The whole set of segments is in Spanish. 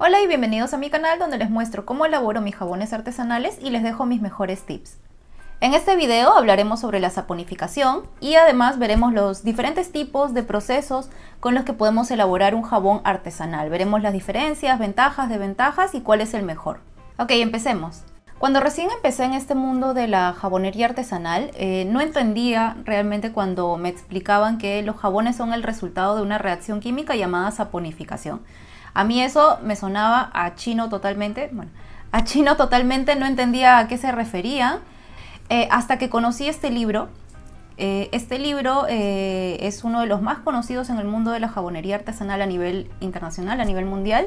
Hola y bienvenidos a mi canal donde les muestro cómo elaboro mis jabones artesanales y les dejo mis mejores tips. En este video hablaremos sobre la saponificación y además veremos los diferentes tipos de procesos con los que podemos elaborar un jabón artesanal. Veremos las diferencias, ventajas, desventajas y cuál es el mejor. Ok, empecemos. Cuando recién empecé en este mundo de la jabonería artesanal, eh, no entendía realmente cuando me explicaban que los jabones son el resultado de una reacción química llamada saponificación. A mí eso me sonaba a chino totalmente, bueno, a chino totalmente, no entendía a qué se refería, eh, hasta que conocí este libro. Eh, este libro eh, es uno de los más conocidos en el mundo de la jabonería artesanal a nivel internacional, a nivel mundial.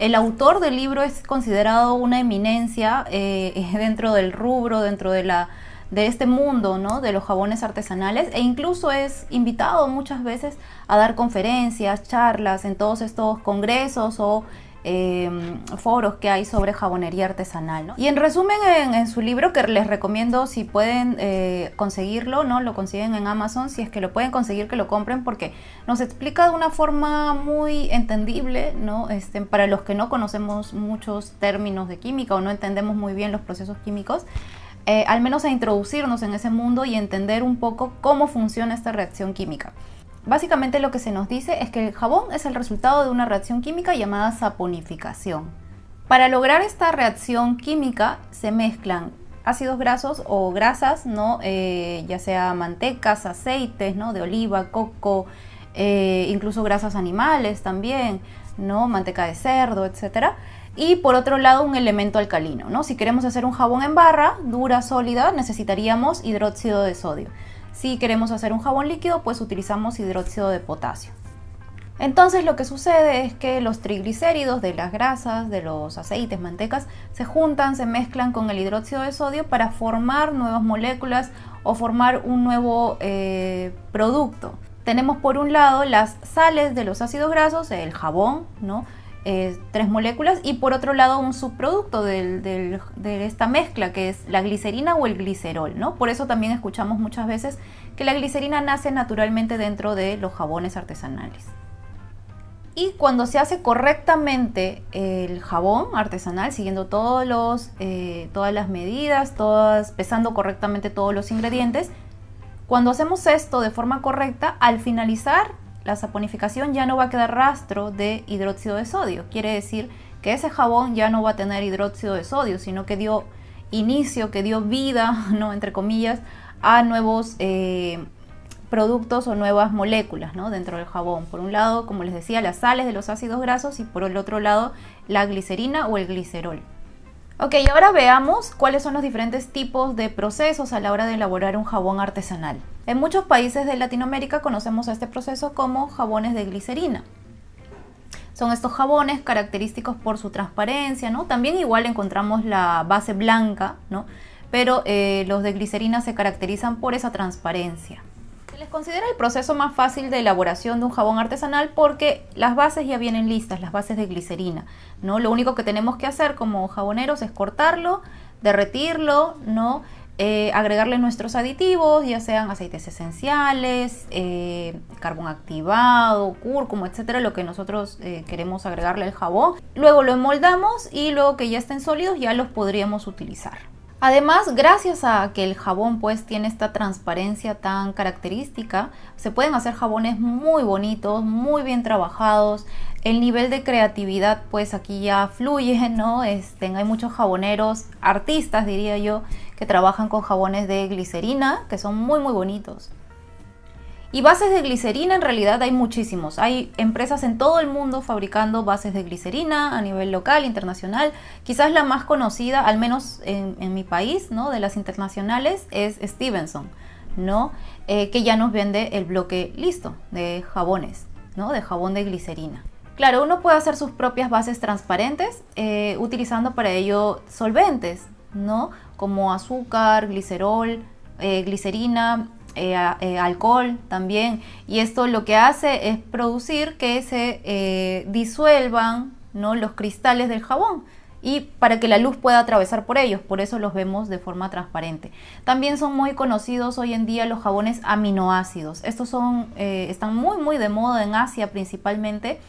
El autor del libro es considerado una eminencia dentro del rubro, dentro de la de este mundo, ¿no? De los jabones artesanales e incluso es invitado muchas veces a dar conferencias, charlas en todos estos congresos o em, foros que hay sobre jabonería artesanal. Y en resumen, en, su libro, que les recomiendo si pueden eh, conseguirlo, ¿no? lo consiguen en Amazon, si es que lo pueden conseguir, que lo compren, porque nos explica de una forma muy entendible, ¿no? Este, para los que no conocemos muchos términos de química o no entendemos muy bien los procesos químicos, eh, al menos a introducirnos en ese mundo y entender un poco cómo funciona esta reacción química. Básicamente lo que se nos dice es que el jabón es el resultado de una reacción química llamada saponificación. Para lograr esta reacción química se mezclan ácidos grasos o grasas, ¿no? Eh, ya sea mantecas, aceites ¿no? de oliva, coco, eh, incluso grasas animales también, ¿no? manteca de cerdo, etcétera y por otro lado un elemento alcalino. ¿no? Si queremos hacer un jabón en barra, dura, sólida, necesitaríamos hidróxido de sodio. Si queremos hacer un jabón líquido, pues utilizamos hidróxido de potasio. Entonces lo que sucede es que los triglicéridos de las grasas, de los aceites, mantecas, se juntan, se mezclan con el hidróxido de sodio para formar nuevas moléculas o formar un nuevo eh, producto. Tenemos por un lado las sales de los ácidos grasos, el jabón, ¿no? Eh, tres moléculas y por otro lado un subproducto de esta mezcla que es la glicerina o el glicerol, ¿no? Por eso también escuchamos muchas veces que la glicerina nace naturalmente dentro de los jabones artesanales. Y cuando se hace correctamente el jabón artesanal, siguiendo todos los, eh, todas las medidas, todas, pesando correctamente todos los ingredientes, cuando hacemos esto de forma correcta, al finalizar la saponificación ya no va a quedar rastro de hidróxido de sodio. Quiere decir que ese jabón ya no va a tener hidróxido de sodio, sino que dio inicio, que dio vida, ¿no? entre comillas, a nuevos eh, productos o nuevas moléculas dentro del jabón. Por un lado, como les decía, las sales de los ácidos grasos y por el otro lado, la glicerina o el glicerol. Ok, ahora veamos cuáles son los diferentes tipos de procesos a la hora de elaborar un jabón artesanal. En muchos países de Latinoamérica conocemos a este proceso como jabones de glicerina. Son estos jabones característicos por su transparencia, ¿no? También igual encontramos la base blanca, ¿no? Pero eh, los de glicerina se caracterizan por esa transparencia les considero el proceso más fácil de elaboración de un jabón artesanal porque las bases ya vienen listas, las bases de glicerina, ¿no? Lo único que tenemos que hacer como jaboneros es cortarlo, derretirlo, ¿no? Eh, agregarle nuestros aditivos, ya sean aceites esenciales, eh, carbón activado, cúrcuma, etcétera, lo que nosotros eh, queremos agregarle al jabón. Luego lo emoldamos y luego que ya estén sólidos ya los podríamos utilizar. Además, gracias a que el jabón pues tiene esta transparencia tan característica, se pueden hacer jabones muy bonitos, muy bien trabajados. El nivel de creatividad pues aquí ya fluye, ¿no? Este, hay muchos jaboneros, artistas diría yo, que trabajan con jabones de glicerina, que son muy muy bonitos. Y bases de glicerina en realidad hay muchísimos. Hay empresas en todo el mundo fabricando bases de glicerina a nivel local, internacional. Quizás la más conocida, al menos en, mi país, ¿no? de las internacionales, es Stevenson, ¿no? Eh, que ya nos vende el bloque listo de jabones, ¿no? de jabón de glicerina. Claro, uno puede hacer sus propias bases transparentes eh, utilizando para ello solventes, ¿no? como azúcar, glicerol, eh, glicerina, eh, eh, alcohol también. Y esto lo que hace es producir que se eh, disuelvan los cristales del jabón y para que la luz pueda atravesar por ellos, por eso los vemos de forma transparente. También son muy conocidos hoy en día los jabones aminoácidos. Estos son, están muy muy de moda en Asia principalmente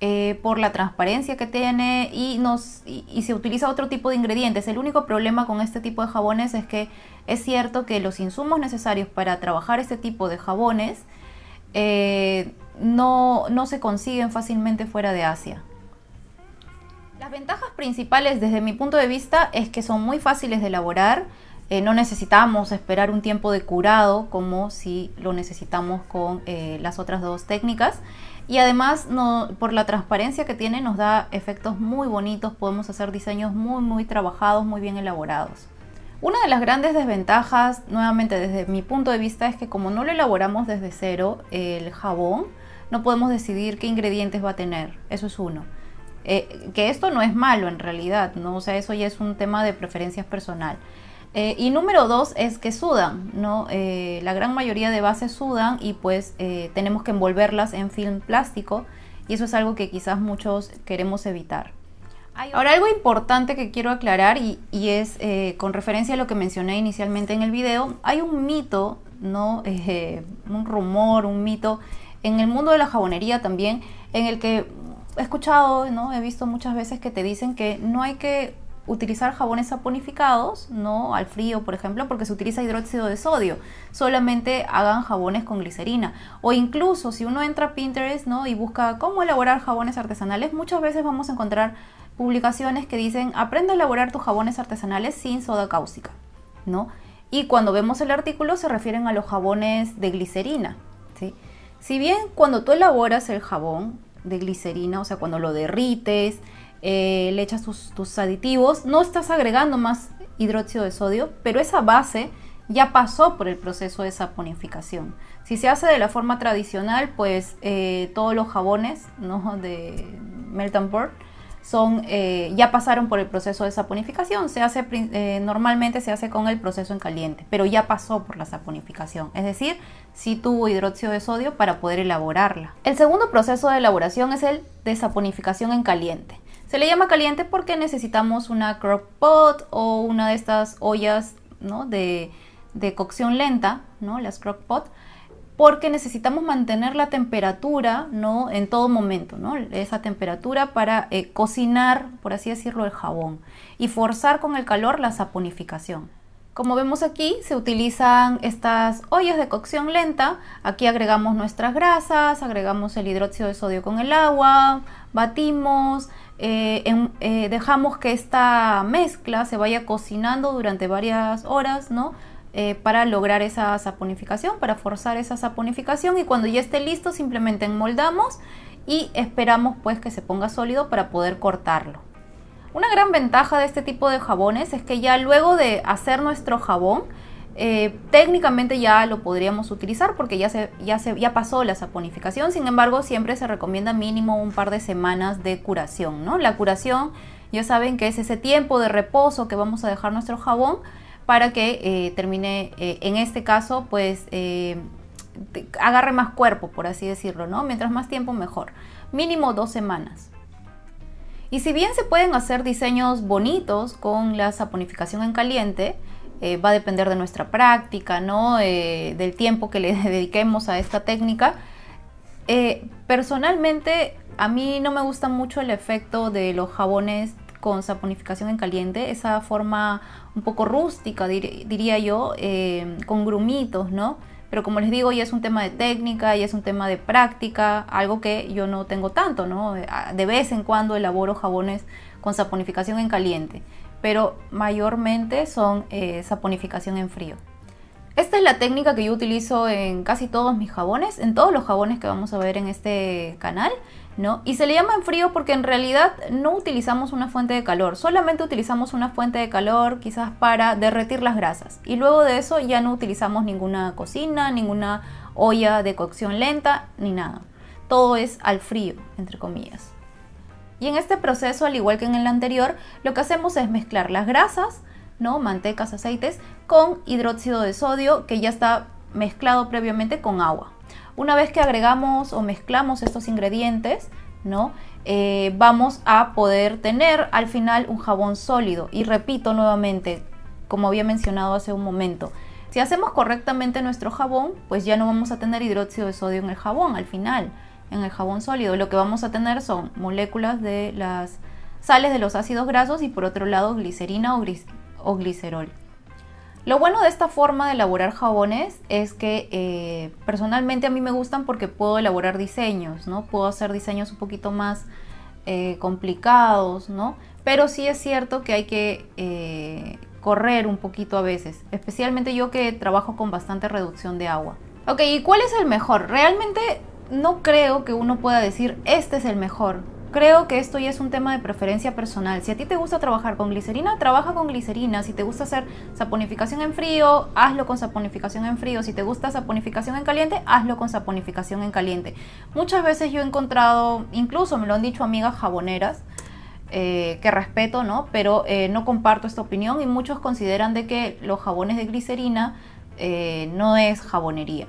eh, por la transparencia que tiene y, y, se utiliza otro tipo de ingredientes. El único problema con este tipo de jabones es que es cierto que los insumos necesarios para trabajar este tipo de jabones eh, no, se consiguen fácilmente fuera de Asia. Las ventajas principales desde mi punto de vista es que son muy fáciles de elaborar, eh, no necesitamos esperar un tiempo de curado como si lo necesitamos con las otras dos técnicas. Y además, por la transparencia que tiene, nos da efectos muy bonitos, podemos hacer diseños muy, muy trabajados, muy bien elaborados. Una de las grandes desventajas, nuevamente desde mi punto de vista, es que como no lo elaboramos desde cero, el jabón, no podemos decidir qué ingredientes va a tener. Eso es uno. Eh, que esto no es malo en realidad, ¿no? O sea, eso ya es un tema de preferencias personal. Eh, y número dos es que sudan, ¿no? Eh, la gran mayoría de bases sudan y pues eh, tenemos que envolverlas en film plástico y eso es algo que quizás muchos queremos evitar. Ahora algo importante que quiero aclarar y, y es con referencia a lo que mencioné inicialmente en el video, hay un mito, ¿no? un rumor, un mito en el mundo de la jabonería también en el que he escuchado, ¿no? He visto muchas veces que te dicen que no hay que utilizar jabones saponificados, no al frío, por ejemplo, porque se utiliza hidróxido de sodio. Solamente hagan jabones con glicerina. O incluso si uno entra a Pinterest ¿no? y busca cómo elaborar jabones artesanales, muchas veces vamos a encontrar publicaciones que dicen aprende a elaborar tus jabones artesanales sin soda cáustica. ¿no? Y cuando vemos el artículo se refieren a los jabones de glicerina. Si bien cuando tú elaboras el jabón de glicerina, o sea, cuando lo derrites, eh, le echas tus, aditivos, no estás agregando más hidróxido de sodio, pero esa base ya pasó por el proceso de saponificación. Si se hace de la forma tradicional, pues eh, todos los jabones de melt and son, eh, ya pasaron por el proceso de saponificación. Se hace, normalmente se hace con el proceso en caliente, pero ya pasó por la saponificación. Es decir, si tuvo hidróxido de sodio para poder elaborarla. El segundo proceso de elaboración es el de saponificación en caliente. Se le llama caliente porque necesitamos una crock pot o una de estas ollas ¿no? de, de, cocción lenta, ¿no? las crock pot, porque necesitamos mantener la temperatura ¿no? en todo momento, ¿no? esa temperatura para eh, cocinar, por así decirlo, el jabón y forzar con el calor la saponificación. Como vemos aquí, se utilizan estas ollas de cocción lenta. Aquí agregamos nuestras grasas, agregamos el hidróxido de sodio con el agua, batimos, eh, eh, dejamos que esta mezcla se vaya cocinando durante varias horas, eh, para lograr esa saponificación, para forzar esa saponificación y cuando ya esté listo simplemente enmoldamos y esperamos pues que se ponga sólido para poder cortarlo. Una gran ventaja de este tipo de jabones es que ya luego de hacer nuestro jabón, eh, técnicamente ya lo podríamos utilizar porque ya, se, ya, se, ya pasó la saponificación, sin embargo siempre se recomienda mínimo un par de semanas de curación, ¿no? La curación ya saben que es ese tiempo de reposo que vamos a dejar nuestro jabón para que eh, termine, eh, en este caso, pues agarre más cuerpo, por así decirlo, ¿no? Mientras más tiempo, mejor. Mínimo dos semanas. Y si bien se pueden hacer diseños bonitos con la saponificación en caliente, eh, va a depender de nuestra práctica, ¿no? Eh, del tiempo que le dediquemos a esta técnica. Eh, personalmente, a mí no me gusta mucho el efecto de los jabones con saponificación en caliente, esa forma un poco rústica, diría yo, con grumitos, ¿no? Pero como les digo, ya es un tema de técnica, ya es un tema de práctica, algo que yo no tengo tanto, ¿no? De vez en cuando elaboro jabones con saponificación en caliente pero mayormente son eh, saponificación en frío. Esta es la técnica que yo utilizo en casi todos mis jabones, en todos los jabones que vamos a ver en este canal, ¿no? Y se le llama en frío porque en realidad no utilizamos una fuente de calor, solamente utilizamos una fuente de calor quizás para derretir las grasas. Y luego de eso ya no utilizamos ninguna cocina, ninguna olla de cocción lenta, ni nada. Todo es al frío, entre comillas. Y en este proceso, al igual que en el anterior, lo que hacemos es mezclar las grasas, ¿no? mantecas, aceites, con hidróxido de sodio que ya está mezclado previamente con agua. Una vez que agregamos o mezclamos estos ingredientes, ¿no? Eh, vamos a poder tener al final un jabón sólido. Y repito nuevamente, como había mencionado hace un momento, si hacemos correctamente nuestro jabón, pues ya no vamos a tener hidróxido de sodio en el jabón al final en el jabón sólido. Lo que vamos a tener son moléculas de las sales de los ácidos grasos y por otro lado glicerina o, glicerol. Lo bueno de esta forma de elaborar jabones es que eh, personalmente a mí me gustan porque puedo elaborar diseños, ¿no? Puedo hacer diseños un poquito más eh, complicados, ¿no? Pero sí es cierto que hay que eh, correr un poquito a veces, especialmente yo que trabajo con bastante reducción de agua. Ok, ¿y cuál es el mejor? Realmente no creo que uno pueda decir, este es el mejor. Creo que esto ya es un tema de preferencia personal. Si a ti te gusta trabajar con glicerina, trabaja con glicerina. Si te gusta hacer saponificación en frío, hazlo con saponificación en frío. Si te gusta saponificación en caliente, hazlo con saponificación en caliente. Muchas veces yo he encontrado, incluso me lo han dicho amigas jaboneras, eh, que respeto, ¿no? Pero eh, no comparto esta opinión y muchos consideran de que los jabones de glicerina eh, no es jabonería.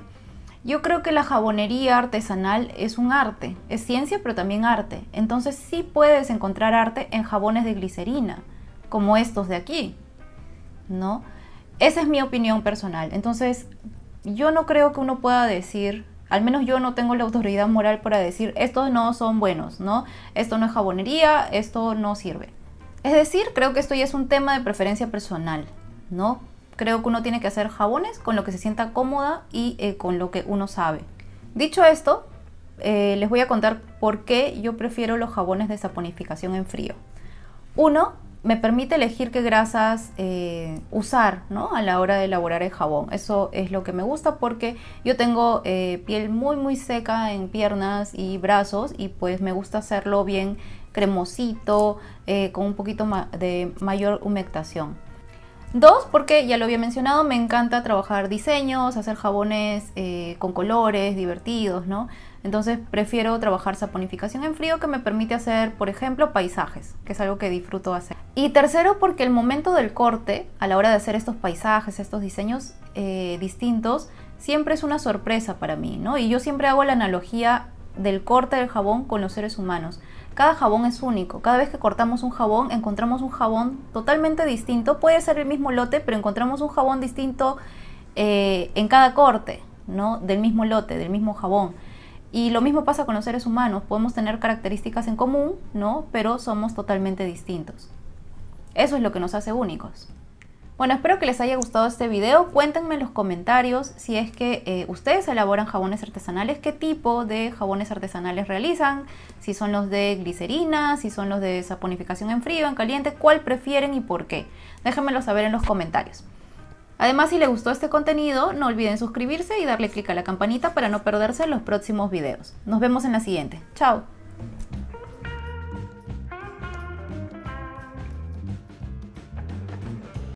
Yo creo que la jabonería artesanal es un arte, es ciencia pero también arte. Entonces sí puedes encontrar arte en jabones de glicerina, como estos de aquí, ¿no? Esa es mi opinión personal. Entonces yo no creo que uno pueda decir, al menos yo no tengo la autoridad moral para decir, estos no son buenos, ¿no? Esto no es jabonería, esto no sirve. Es decir, creo que esto ya es un tema de preferencia personal, ¿no? Creo que uno tiene que hacer jabones con lo que se sienta cómoda y eh, con lo que uno sabe. Dicho esto, eh, les voy a contar por qué yo prefiero los jabones de saponificación en frío. Uno, me permite elegir qué grasas eh, usar a la hora de elaborar el jabón. Eso es lo que me gusta porque yo tengo piel muy muy seca en piernas y brazos y pues me gusta hacerlo bien cremosito, con un poquito de mayor humectación. Dos, porque ya lo había mencionado, me encanta trabajar diseños, hacer jabones eh, con colores, divertidos, ¿no? Entonces prefiero trabajar saponificación en frío que me permite hacer, por ejemplo, paisajes, que es algo que disfruto hacer. Y tercero, porque el momento del corte, a la hora de hacer estos paisajes, estos diseños eh, distintos, siempre es una sorpresa para mí, ¿no? Y yo siempre hago la analogía del corte del jabón con los seres humanos. Cada jabón es único. Cada vez que cortamos un jabón, encontramos un jabón totalmente distinto. Puede ser el mismo lote, pero encontramos un jabón distinto eh, en cada corte, ¿no? Del mismo lote, del mismo jabón. Y lo mismo pasa con los seres humanos. Podemos tener características en común, ¿no? Pero somos totalmente distintos. Eso es lo que nos hace únicos. Bueno, espero que les haya gustado este video. Cuéntenme en los comentarios si es que eh, ustedes elaboran jabones artesanales, qué tipo de jabones artesanales realizan, si son los de glicerina, si son los de saponificación en frío, en caliente, cuál prefieren y por qué. Déjenmelo saber en los comentarios. Además, si les gustó este contenido, no olviden suscribirse y darle clic a la campanita para no perderse los próximos videos. Nos vemos en la siguiente. ¡Chao!